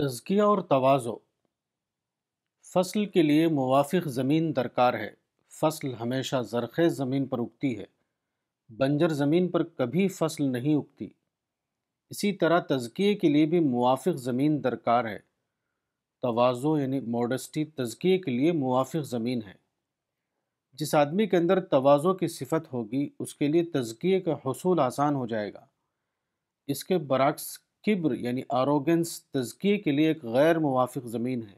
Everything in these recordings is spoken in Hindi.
तजकिया और तोज़ो फसल के लिए मुवाफ़ ज़मीन दरकार है फसल हमेशा जरख़ेज़ ज़मीन पर उगती है बंजर ज़मीन पर कभी फसल नहीं उगती इसी तरह तजकिए के लिए भी मुवाफ़ ज़मीन दरकार है तोज़ो यानी मोडस्टी तजकिए के लिए मुवाफ़ ज़मीन है जिस आदमी के अंदर तोज़ो की सिफत होगी उसके लिए तजकिए का हसूल आसान हो जाएगा इसके बरक्स किब्र यानी आरोगेंस तजकिए के लिए एक गैर मुवाफिक ज़मीन है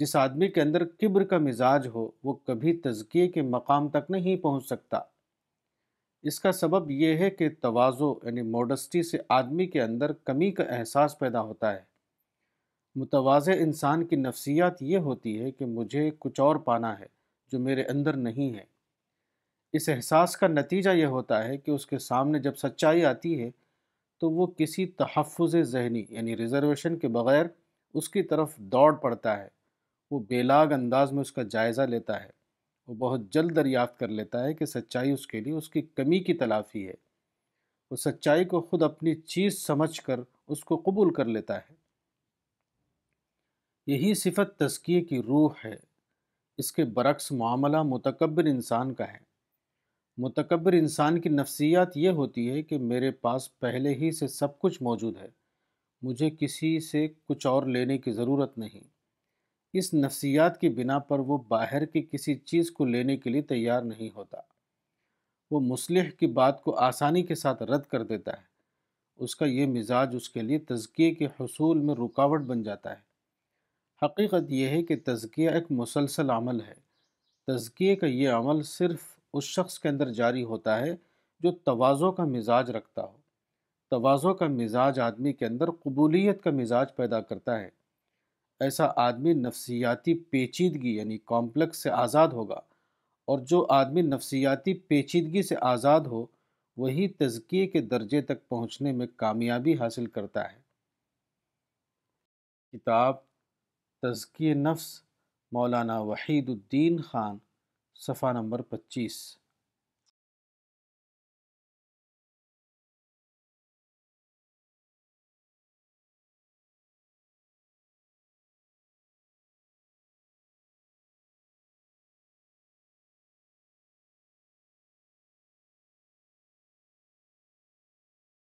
जिस आदमी के अंदर किब्र का मिजाज हो वो कभी तजकिए के मकाम तक नहीं पहुँच सकता इसका सबब यह है कि तोज़ो यानी मोडस्टी से आदमी के अंदर कमी का एहसास पैदा होता है मुतवाज़ इंसान की नफसियात ये होती है कि मुझे कुछ और पाना है जो मेरे अंदर नहीं है इस एहसास का नतीजा यह होता है कि उसके सामने जब सच्चाई आती है तो वो किसी तहफ़ जहनी यानी रिज़र्वेशन के बग़ैर उसकी तरफ दौड़ पड़ता है वो बेलाग अंदाज में उसका जायज़ा लेता है वो बहुत जल्द दरियाफ्त कर लेता है कि सच्चाई उसके लिए उसकी कमी की तलाफ़ी है वो सच्चाई को खुद अपनी चीज़ समझ कर उसको कबूल कर लेता है यही सिफत तस्किए की रूह है इसके बरक्स मामला मतकबर इंसान का है मतकबर इंसान की नफसियात ये होती है कि मेरे पास पहले ही से सब कुछ मौजूद है मुझे किसी से कुछ और लेने की ज़रूरत नहीं इस नफ्सियात की बिना पर वो बाहर की किसी चीज़ को लेने के लिए तैयार नहीं होता वो मुसलह की बात को आसानी के साथ रद्द कर देता है उसका यह मिजाज उसके लिए तजकिए के हसूल में रुकावट बन जाता है हकीकत यह है कि तजकिया एक मुसलसल अमल है तजकिए का ये अमल सिर्फ़ उस शख्स के अंदर जारी होता है जो तोज़ों का मिजाज रखता हो तोज़ों का मिजाज आदमी के अंदर कबूलीत का मिजाज पैदा करता है ऐसा आदमी नफसियाती पेचीदगी यानी कॉम्प्लेक्स से आज़ाद होगा और जो आदमी नफसियाती पेचीदगी से आज़ाद हो वही तजकिए के दर्जे तक पहुँचने में कामयाबी हासिल करता है किताब तजकी नफ्स मौलाना वहीदुद्दीन ख़ान सफ़ा नंबर पच्चीस